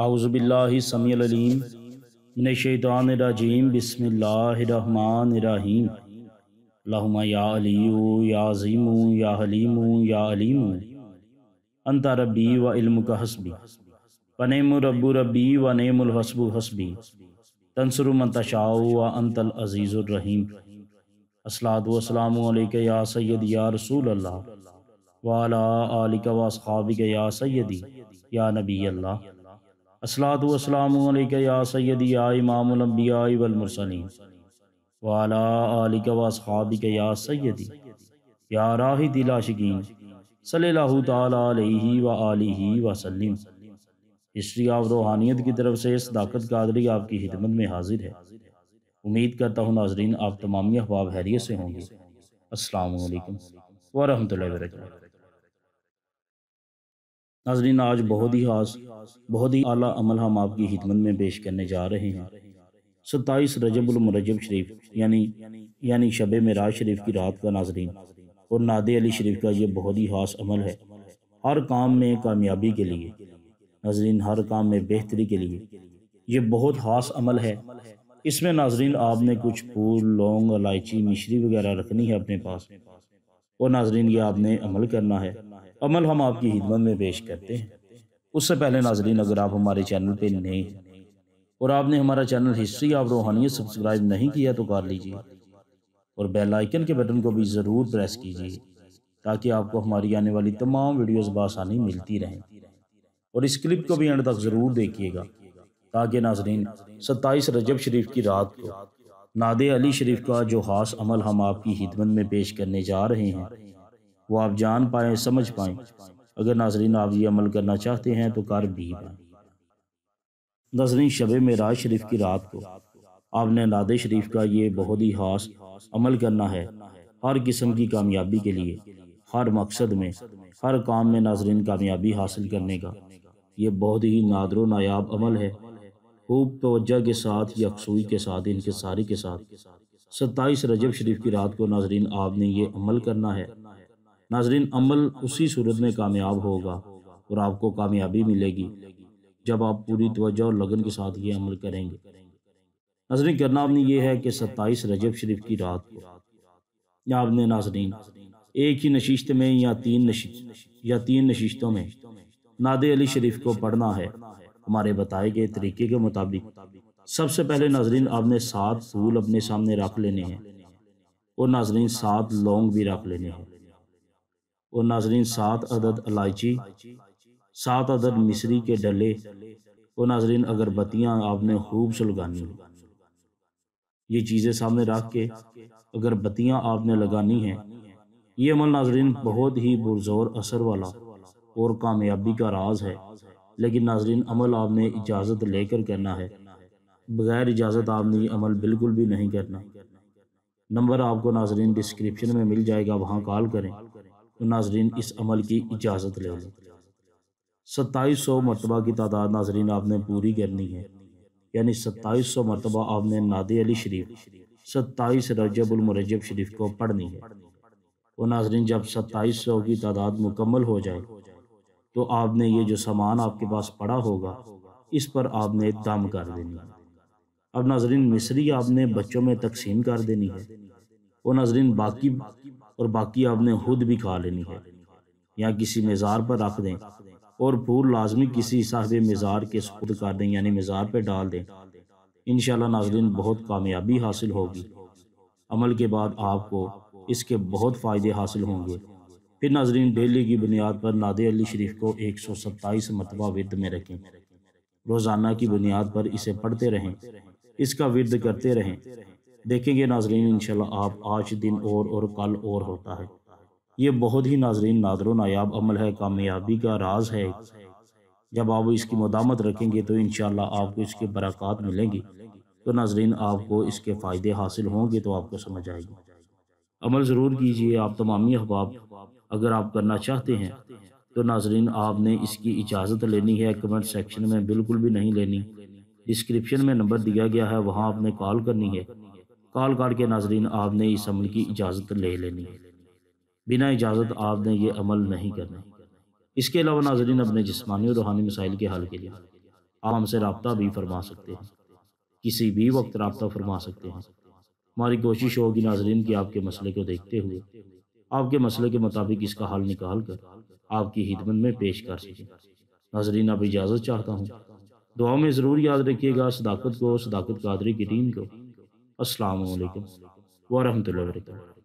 आउज़बिल्लासमीम नशान राजीम बसमीम लाहुमा या अलीम या अज़ीम या हलीम या अलीम अंता रबी व इल्म का हसबी पनेम रबू रबी व नमल हसबू हसबी तंसर मंतशाओ व अंतल अज़ीज़ुलरहीम असलात वसलाम या सैद या रसूल अल्लाह वाला आलिक वाबिक या सैदी या नबी अल्लाह असलातुअस्सलामुअलैक या सैदी या इमामबिया वलमरसलीम वाला आलिक वाबिक या सैदी या राहि दिलाशकीन सल्लल्लाहु ताला अलैहि व आलिहि वसल्लम हिस्ट्री ऑफ रूहानियत की तरफ से इस दाकत कादरी आपकी खिदमत में हाजिर है उम्मीद करता हूँ नाजरीन आप तमामी अहबाब हैरियत से होंगे असलकम वरहमल वर्क नाजरीन आज बहुत ही खास बहुत ही अला अमल हम आपकी हिदमत में पेश करने जा रहे हैं सत्ताईस रजबुलमरजब शरीफ यानी यानी शब मराज शरीफ की रात का नाजरीन और नाद अली शरीफ का ये बहुत ही खास अमल है हर काम में कामयाबी के लिए नाजरीन हर काम में बेहतरी के लिए ये बहुत खास अमल है इसमें नाजरीन आपने कुछ फूल लौंग इलायची मिश्री वगैरह रखनी है अपने पास और नाजरीन ये आपने अमल करना है अमल हम आपकी खिदमत में पेश करते हैं उससे पहले नाजरीन अगर आप हमारे चैनल पर नए और आपने हमारा चैनल हिस्ट्री ऑफ रूहानियत सब्सक्राइब नहीं किया तो कर लीजिए और बेल आइकन के बटन को भी ज़रूर प्रेस कीजिए ताकि आपको हमारी आने वाली तमाम वीडियोस बासानी मिलती रहें और इस क्लिप को भी एंड तक ज़रूर देखिएगा ताकि नाजरीन सत्ताईस रजब शरीफ की रात को नादे अली शरीफ का जो खास अमल हम आपकी हिदमत में पेश करने जा रहे हैं वो आप जान पाए समझ पाए अगर नाजरीन आप ये अमल करना चाहते हैं तो कर भी पाए नाजरीन में राज शरीफ की रात को आपने नाद शरीफ का ये बहुत ही खास अमल करना है हर किस्म की कामयाबी के लिए हर मकसद में हर काम में नाजरीन कामयाबी हासिल करने का ये बहुत ही नादर नायाब अमल है खूब तोज्जा के साथ यकसुई के साथ इनके सारी के साथ सत्ताईस रजब शरीफ की रात को नाजरीन आपने ये अमल करना है नाजरीन अमल उसी सूरत में कामयाब होगा और आपको कामयाबी मिलेगी जब आप पूरी तवज्जो और लगन के साथ ये अमल करेंगे नाजरीन करना आपने ये है कि सत्ताईस रजब शरीफ की रात को आपने नाजरीन एक ही नशिश्त में या तीन या तीन नशिश्तों में नादे अली शरीफ को पढ़ना है हमारे बताए गए तरीके के मुताबिक सबसे पहले नाजरीन आपने सात फूल अपने सामने रख लेने हैं और नाजरीन सात लौंग भी रख लेने हैं और नाजरीन सात अदद इलायची सात अदद मिसरी के डले और नाजरीन अगरबत्तियाँ आपने खूब सुलगानी ये चीज़ें सामने रख के अगरबत्तियाँ आपने लगानी हैं ये अमल नाजरीन बहुत ही बुरज़ोर असर वाला और कामयाबी का राज है लेकिन नाजरीन अमल आपने इजाज़त लेकर करना है बग़ैर इजाज़त आपने ये अमल बिल्कुल भी नहीं करना नंबर आपको नाजरीन डिस्क्रिप्शन में मिल जाएगा वहाँ कॉल करें तो नाजरीन इस अमल की इजाज़त ले लें सत्ताईस सौ मरतबा की तादाद नाजरीन आपने पूरी करनी है यानी सत्ताईस सौ मरतबा आपने नादे अली शरीफ सत्ताईस रजबुलमरजब शरीफ को पढ़नी है और नाजरीन जब सत्ताईस सौ की तादाद मुकम्मल हो जाए तो आपने ये जो सामान आपके पास पड़ा होगा इस पर आपने दम कर देनी है अब नाजरीन मिसरी आपने बच्चों में तकसीम कर देनी है और नाजरीन बाकी और बाकी आपने खुद भी खा लेनी है या किसी मज़ार पर रख दें और फूल लाजमी किसी साहब मज़ार के सुपुर्द कर दें यानी मज़ार पर डाल दें इन नाजरीन बहुत कामयाबी हासिल होगी अमल के बाद आपको इसके बहुत फ़ायदे हासिल होंगे फिर नाजरीन डेली की बुनियाद पर नादे अली शरीफ को एक सौ सत्ताईस मरतबा विद में रखें रोज़ाना की बुनियाद पर इसे पढ़ते रहें इसका विरद करते रहें देखेंगे नाजरीन इनशाला आप आज दिन और और कल और होता है ये बहुत ही नाजरीन नादर नायाब अमल है कामयाबी का राज है जब आप इसकी मदामत रखेंगे तो इन आपको इसके बरक़ात मिलेंगी तो नाजरीन आपको इसके फ़ायदे हासिल होंगे तो आपको समझ आएगी अमल ज़रूर कीजिए आप तमामी अहबाब अगर आप करना चाहते हैं तो नाजरीन आपने इसकी इजाज़त लेनी है कमेंट सेक्शन में बिल्कुल भी नहीं लेनी डिस्क्रिप्शन में नंबर दिया गया है वहाँ आपने कॉल करनी है काल गार्ड के नाजरीन आपने इस अमल की इजाज़त ले लेनी है बिना इजाज़त आपने ये अमल नहीं करना इसके अलावा नाजरीन अपने जिसमानी और रूहानी मसाइल के हल के लिए आप हमसे रबता भी फरमा सकते हैं किसी भी वक्त रबता फरमा सकते हैं हमारी कोशिश होगी नाजरीन की आपके मसले को देखते हुए आपके मसले के मुताबिक इसका हल निकाल कर आपकी हिदमत में पेश कर सकें नाजरीन आप इजाज़त चाहता हूँ दुआ में ज़रूर याद रखिएगा सदाकत को सदाकत कादरी की टीम को असलकम वरहमल वर्क